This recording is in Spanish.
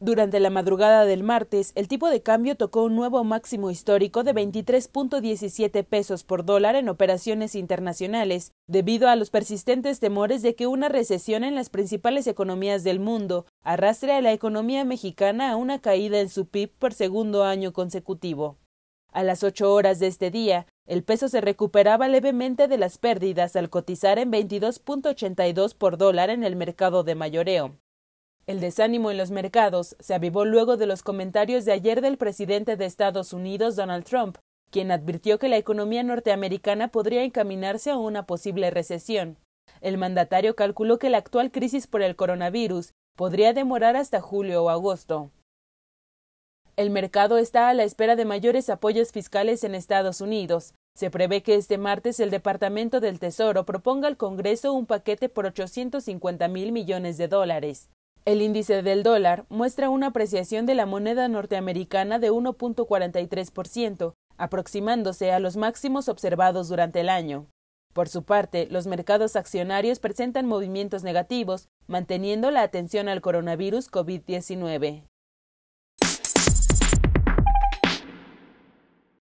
Durante la madrugada del martes, el tipo de cambio tocó un nuevo máximo histórico de 23.17 pesos por dólar en operaciones internacionales, debido a los persistentes temores de que una recesión en las principales economías del mundo arrastre a la economía mexicana a una caída en su PIB por segundo año consecutivo. A las ocho horas de este día, el peso se recuperaba levemente de las pérdidas al cotizar en 22.82 por dólar en el mercado de mayoreo. El desánimo en los mercados se avivó luego de los comentarios de ayer del presidente de Estados Unidos, Donald Trump, quien advirtió que la economía norteamericana podría encaminarse a una posible recesión. El mandatario calculó que la actual crisis por el coronavirus podría demorar hasta julio o agosto. El mercado está a la espera de mayores apoyos fiscales en Estados Unidos. Se prevé que este martes el Departamento del Tesoro proponga al Congreso un paquete por 850 mil millones de dólares. El índice del dólar muestra una apreciación de la moneda norteamericana de 1.43%, aproximándose a los máximos observados durante el año. Por su parte, los mercados accionarios presentan movimientos negativos, manteniendo la atención al coronavirus COVID-19.